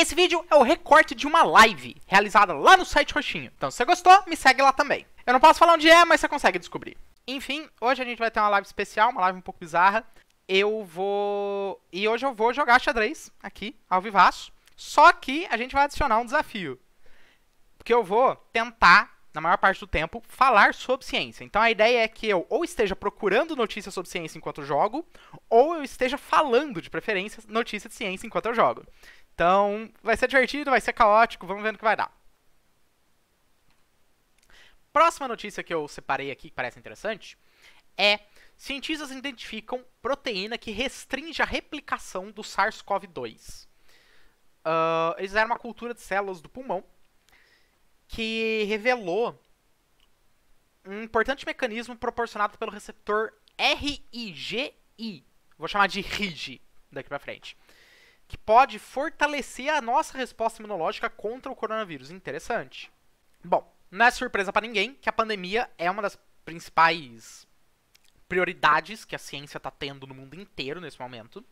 Esse vídeo é o recorte de uma live realizada lá no site Roxinho. Então, se você gostou, me segue lá também. Eu não posso falar onde é, mas você consegue descobrir. Enfim, hoje a gente vai ter uma live especial, uma live um pouco bizarra. Eu vou. E hoje eu vou jogar xadrez aqui, ao vivaço. Só que a gente vai adicionar um desafio. Porque eu vou tentar na maior parte do tempo, falar sobre ciência. Então a ideia é que eu ou esteja procurando notícias sobre ciência enquanto jogo, ou eu esteja falando, de preferência, notícias de ciência enquanto eu jogo. Então, vai ser divertido, vai ser caótico, vamos ver no que vai dar. Próxima notícia que eu separei aqui, que parece interessante, é cientistas identificam proteína que restringe a replicação do SARS-CoV-2. Uh, ah, eles fizeram uma cultura de células do pulmão que revelou um importante mecanismo proporcionado pelo receptor RIGI. Vou chamar de RIGI daqui para frente que pode fortalecer a nossa resposta imunológica contra o coronavírus. Interessante. Bom, não é surpresa para ninguém que a pandemia é uma das principais prioridades que a ciência está tendo no mundo inteiro nesse momento.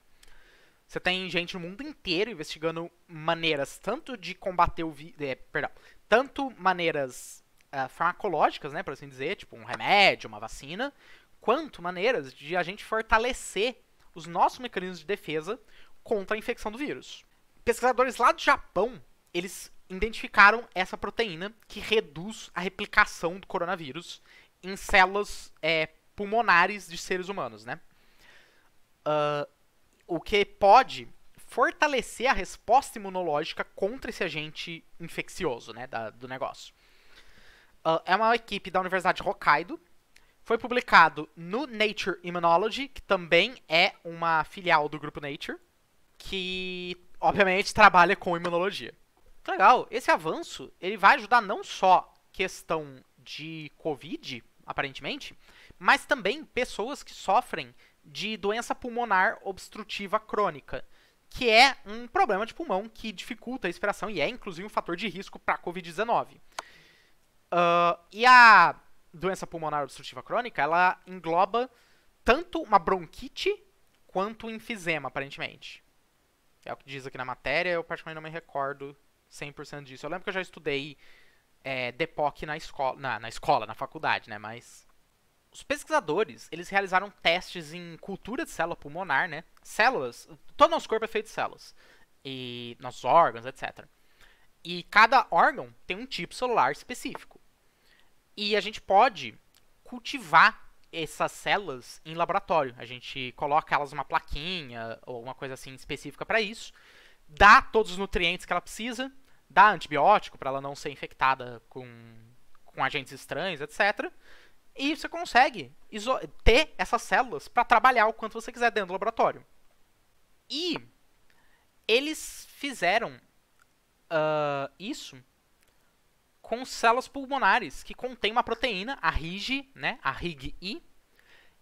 Você tem gente no mundo inteiro investigando maneiras tanto de combater o vírus, é, perdão, tanto maneiras uh, farmacológicas, né, por assim dizer, tipo um remédio, uma vacina, quanto maneiras de a gente fortalecer os nossos mecanismos de defesa contra a infecção do vírus. Pesquisadores lá do Japão, eles identificaram essa proteína que reduz a replicação do coronavírus em células é, pulmonares de seres humanos, né? Uh, o que pode fortalecer a resposta imunológica contra esse agente infeccioso, né, da, do negócio. Uh, é uma equipe da Universidade de Hokkaido. Foi publicado no Nature Immunology, que também é uma filial do grupo Nature que, obviamente, trabalha com imunologia. Então, legal, esse avanço ele vai ajudar não só questão de Covid, aparentemente, mas também pessoas que sofrem de doença pulmonar obstrutiva crônica, que é um problema de pulmão que dificulta a expiração e é inclusive um fator de risco para a Covid-19. Uh, ah, e a doença pulmonar obstrutiva crônica, ela engloba tanto uma bronquite quanto um enfisema, aparentemente. É o que diz aqui na matéria, eu particularmente não me recordo 100% disso. Eu lembro que eu já estudei é, DEPOC na escola, na, na escola, na faculdade, né? Mas os pesquisadores, eles realizaram testes em cultura de célula pulmonar, né? Células, todo nosso corpo é feito de células. E nossos órgãos, etc. E cada órgão tem um tipo celular específico. E a gente pode cultivar essas células em laboratório. A gente coloca elas numa plaquinha ou alguma coisa assim específica para isso, dá todos os nutrientes que ela precisa, dá antibiótico para ela não ser infectada com, com agentes estranhos, etc. E você consegue ter essas células para trabalhar o quanto você quiser dentro do laboratório. E eles fizeram uh, isso com células pulmonares, que contém uma proteína, a RIG, né, a RIG-I,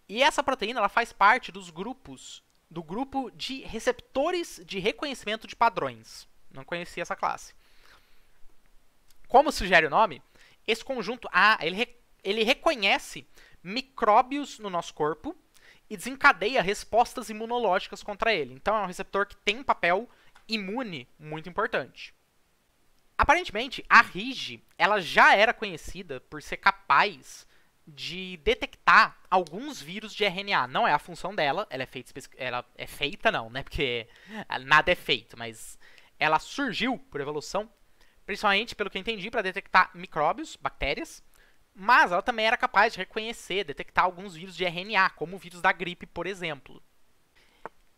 e essa proteína ela faz parte dos grupos do grupo de receptores de reconhecimento de padrões. Não conhecia essa classe. Como sugere o nome, esse conjunto A ah, ele, ele reconhece micróbios no nosso corpo e desencadeia respostas imunológicas contra ele. Então é um receptor que tem um papel imune muito importante. Aparentemente, a Rige, ela já era conhecida por ser capaz de detectar alguns vírus de RNA. Não é a função dela, ela é feita, ela é feita não, né? Porque nada é feito, mas ela surgiu por evolução, principalmente pelo que eu entendi, para detectar micróbios, bactérias. Mas ela também era capaz de reconhecer, detectar alguns vírus de RNA, como o vírus da gripe, por exemplo.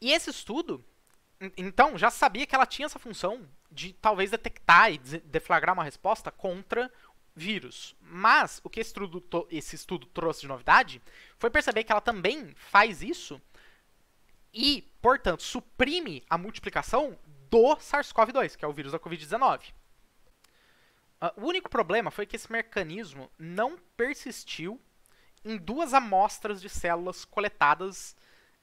E esse estudo então, já sabia que ela tinha essa função de talvez detectar e deflagrar uma resposta contra vírus. Mas o que esse estudo, esse estudo trouxe de novidade foi perceber que ela também faz isso e, portanto, suprime a multiplicação do SARS-CoV-2, que é o vírus da Covid-19. Ah, o único problema foi que esse mecanismo não persistiu em duas amostras de células coletadas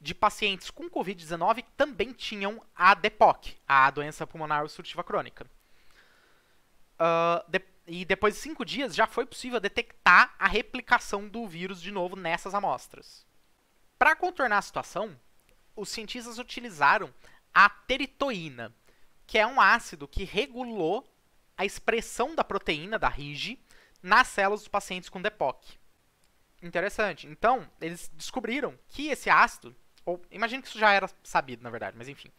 de pacientes com Covid-19 também tinham a DEPOC, a doença pulmonar obstrutiva crônica. Uh, de, e depois de cinco dias já foi possível detectar a replicação do vírus de novo nessas amostras. Para contornar a situação, os cientistas utilizaram a teritoína, que é um ácido que regulou a expressão da proteína da RIGE nas células dos pacientes com DEPOC. Interessante. Então, eles descobriram que esse ácido ou, imagino que isso já era sabido, na verdade, mas enfim.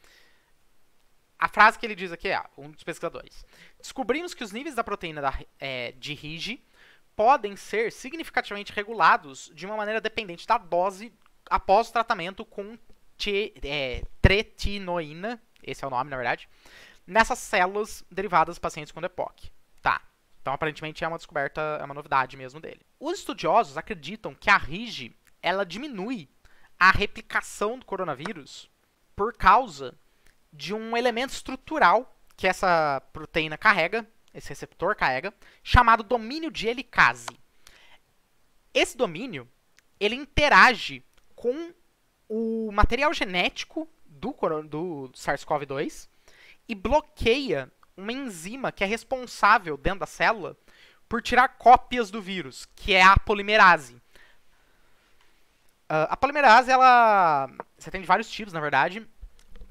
A frase que ele diz aqui é, ah, um dos pesquisadores. Descobrimos que os níveis da proteína da, é, de Rigi podem ser significativamente regulados de uma maneira dependente da dose após o tratamento com te, é, tretinoína, esse é o nome, na verdade, nessas células derivadas dos pacientes com DEPOC. Tá. Então, aparentemente, é uma descoberta, é uma novidade mesmo dele. Os estudiosos acreditam que a RIGE, ela diminui a replicação do coronavírus por causa de um elemento estrutural que essa proteína carrega, esse receptor carrega, chamado domínio de helicase. Esse domínio, ele interage com o material genético do, do SARS-CoV-2 e bloqueia uma enzima que é responsável dentro da célula por tirar cópias do vírus, que é a polimerase. Ah, a polimerase, ela. Você tem de vários tipos, na verdade.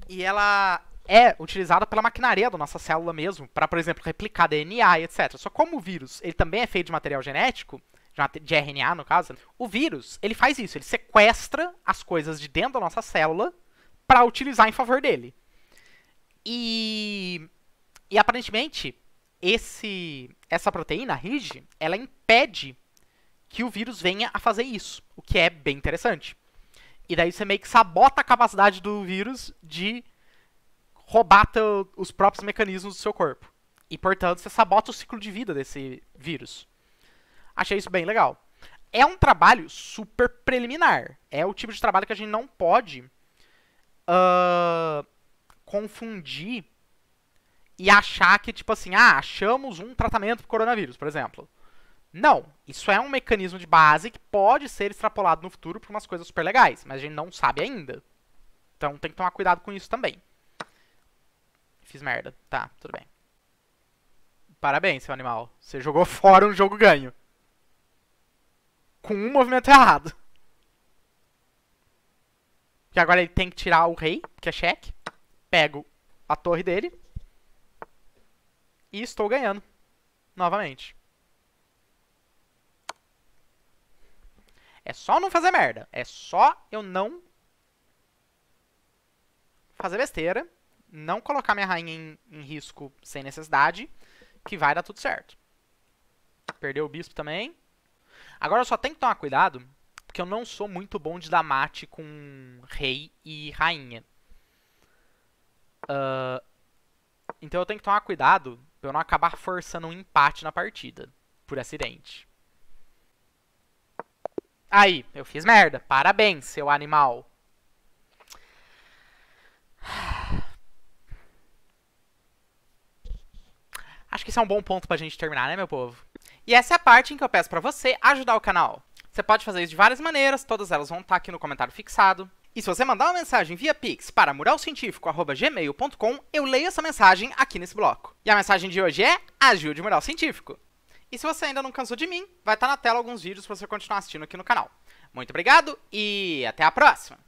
E ela é utilizada pela maquinaria da nossa célula mesmo, para, por exemplo, replicar DNA e etc. Só como o vírus ele também é feito de material genético, de RNA no caso, o vírus ele faz isso, ele sequestra as coisas de dentro da nossa célula para utilizar em favor dele. E, e aparentemente esse essa proteína, a RIG, ela impede que o vírus venha a fazer isso, o que é bem interessante. E daí você meio que sabota a capacidade do vírus de roubar teu, os próprios mecanismos do seu corpo. E, portanto, você sabota o ciclo de vida desse vírus. Achei isso bem legal. É um trabalho super preliminar. É o tipo de trabalho que a gente não pode uh, confundir e achar que, tipo assim, ah, achamos um tratamento para o coronavírus, por exemplo. Não, isso é um mecanismo de base que pode ser extrapolado no futuro para umas coisas super legais, mas a gente não sabe ainda. Então tem que tomar cuidado com isso também. Fiz merda. Tá, tudo bem. Parabéns, seu animal. Você jogou fora um jogo ganho. Com um movimento errado. Porque agora ele tem que tirar o rei, que é cheque. Pego a torre dele. E estou ganhando. Novamente. É só não fazer merda. É só eu não fazer besteira, não colocar minha rainha em, em risco sem necessidade, que vai dar tudo certo. Perdeu o bispo também. Agora eu só tenho que tomar cuidado, porque eu não sou muito bom de dar mate com rei e rainha. Uh, então eu tenho que tomar cuidado pra eu não acabar forçando um empate na partida, por acidente. Aí, eu fiz merda. Parabéns, seu animal. Acho que isso é um bom ponto pra gente terminar, né, meu povo? E essa é a parte em que eu peço pra você ajudar o canal. Você pode fazer isso de várias maneiras, todas elas vão estar tá aqui no comentário fixado. E se você mandar uma mensagem via Pix para muralcientifico.gmail.com, eu leio essa mensagem aqui nesse bloco. E a mensagem de hoje é Ajude o Mural Científico. E se você ainda não cansou de mim, vai estar na tela alguns vídeos para você continuar assistindo aqui no canal. Muito obrigado e até a próxima!